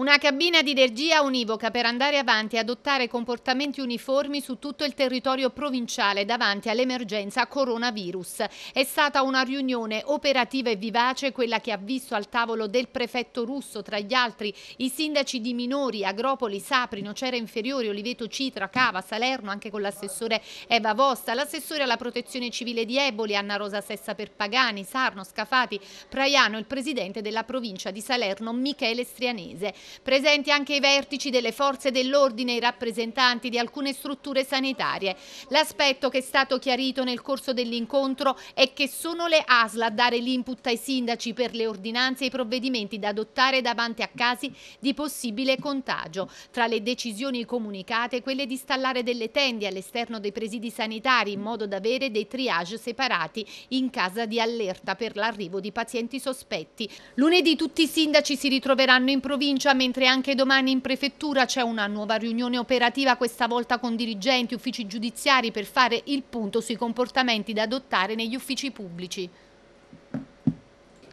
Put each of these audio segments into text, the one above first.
Una cabina di energia univoca per andare avanti e adottare comportamenti uniformi su tutto il territorio provinciale davanti all'emergenza coronavirus. È stata una riunione operativa e vivace quella che ha visto al tavolo del prefetto russo, tra gli altri i sindaci di Minori, Agropoli, Sapri, Nocera Inferiori, Oliveto Citra, Cava, Salerno, anche con l'assessore Eva Vosta, l'assessore alla protezione civile di Eboli, Anna Rosa Sessa Perpagani, Sarno, Scafati, Praiano e il presidente della provincia di Salerno, Michele Strianese. Presenti anche i vertici delle forze dell'ordine e i rappresentanti di alcune strutture sanitarie. L'aspetto che è stato chiarito nel corso dell'incontro è che sono le ASLA a dare l'input ai sindaci per le ordinanze e i provvedimenti da adottare davanti a casi di possibile contagio. Tra le decisioni comunicate, quelle di installare delle tende all'esterno dei presidi sanitari in modo da avere dei triage separati in casa di allerta per l'arrivo di pazienti sospetti. Lunedì tutti i sindaci si ritroveranno in provincia fiducia, mentre anche domani in prefettura c'è una nuova riunione operativa, questa volta con dirigenti, uffici giudiziari, per fare il punto sui comportamenti da adottare negli uffici pubblici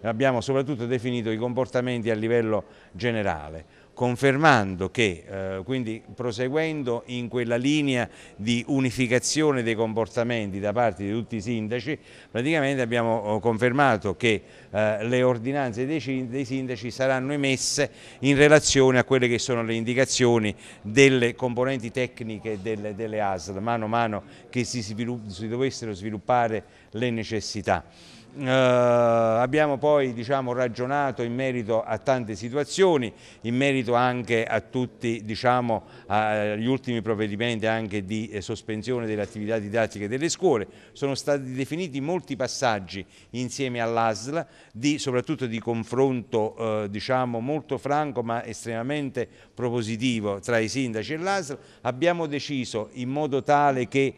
abbiamo soprattutto definito i comportamenti a livello generale confermando che, eh, quindi proseguendo in quella linea di unificazione dei comportamenti da parte di tutti i sindaci, praticamente abbiamo eh, confermato che eh, le ordinanze dei, sindaci saranno emesse in relazione a quelle che sono le indicazioni delle componenti tecniche delle, delle ASL, mano a mano che si, svilupp si dovessero sviluppare le necessità. Eh, abbiamo poi diciamo, ragionato in merito a tante situazioni, in merito seguito anche a tutti diciamo, gli ultimi provvedimenti anche di eh, sospensione delle attività didattiche delle scuole, sono stati definiti molti passaggi insieme all'ASL, di, soprattutto di confronto eh, diciamo, molto franco ma estremamente propositivo tra i sindaci e l'ASL, abbiamo deciso in modo tale che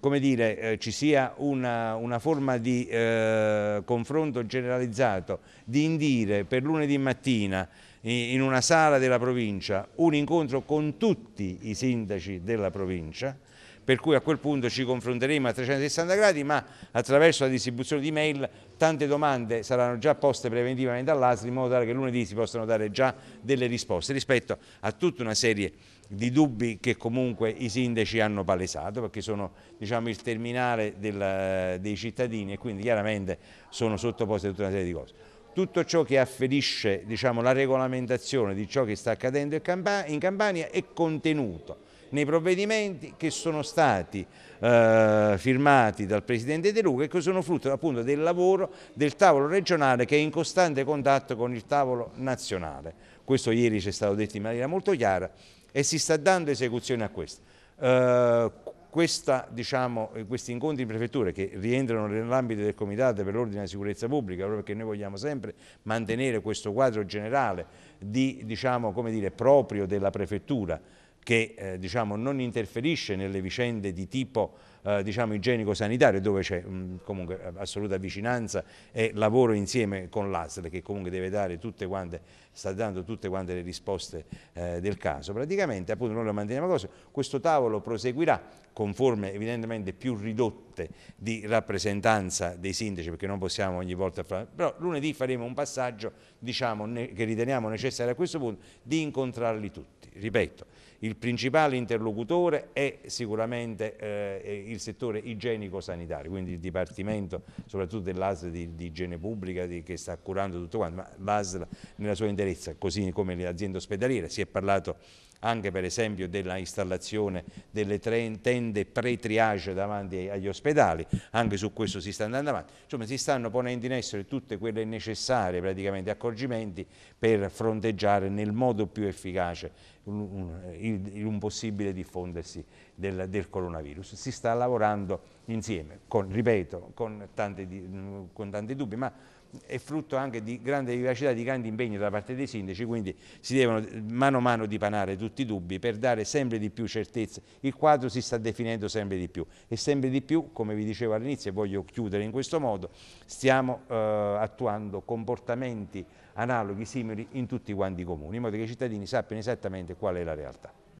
come dire, eh, ci sia una, una forma di eh, confronto generalizzato, di indire per lunedì mattina in una sala della provincia un incontro con tutti i sindaci della provincia, per cui a quel punto ci confronteremo a 360 gradi, ma attraverso la distribuzione di mail tante domande saranno già poste preventivamente all'ASL in modo tale che lunedì si possano dare già delle risposte rispetto a tutta una serie di dubbi che comunque i sindaci hanno palesato perché sono diciamo, il terminale del, eh, dei cittadini e quindi chiaramente sono sottoposte a tutta una serie di cose tutto ciò che afferisce diciamo, la regolamentazione di ciò che sta accadendo in Campania è contenuto nei provvedimenti che sono stati eh, firmati dal Presidente De Luca e che sono frutto appunto del lavoro del tavolo regionale che è in costante contatto con il tavolo nazionale. Questo ieri ci è stato detto in maniera molto chiara e si sta dando esecuzione a questo. Eh, questa, diciamo, questi incontri in prefettura che rientrano nell'ambito del Comitato per l'Ordine e la Sicurezza Pubblica, proprio perché noi vogliamo sempre mantenere questo quadro generale di, diciamo, dire, proprio della prefettura, che eh, diciamo, non interferisce nelle vicende di tipo eh, diciamo, igienico-sanitario dove c'è mm, comunque eh, assoluta vicinanza e lavoro insieme con l'ASL che comunque deve dare tutte quante, sta dando tutte quante le risposte eh, del caso. Praticamente appunto noi lo manteniamo così, questo tavolo proseguirà con forme evidentemente più ridotte di rappresentanza dei sindaci perché non possiamo ogni volta fare, però lunedì faremo un passaggio diciamo, che riteniamo necessario a questo punto di incontrarli tutti, ripeto il principale interlocutore è sicuramente eh, il settore igienico-sanitario, quindi il Dipartimento soprattutto dell'ASL di, di, igiene pubblica di, che sta curando tutto quanto, ma l'ASL nella sua interezza, così come le aziende ospedaliere, si è parlato anche per esempio della installazione delle tende pre-triage davanti agli ospedali, anche su questo si sta andando avanti, insomma si stanno ponendo in essere tutte quelle necessarie praticamente accorgimenti per fronteggiare nel modo più efficace un, un possibile diffondersi del, del, coronavirus. Si sta lavorando insieme, con, ripeto, con tanti, con tanti dubbi, ma è frutto anche di grande vivacità, di grande impegno da parte dei sindaci, quindi si devono mano a mano dipanare tutti i dubbi per dare sempre di più certezza. Il quadro si sta definendo sempre di più e sempre di più, come vi dicevo all'inizio e voglio chiudere in questo modo, stiamo eh, attuando comportamenti analoghi, simili in tutti quanti i comuni, in modo che i cittadini sappiano esattamente qual è la realtà.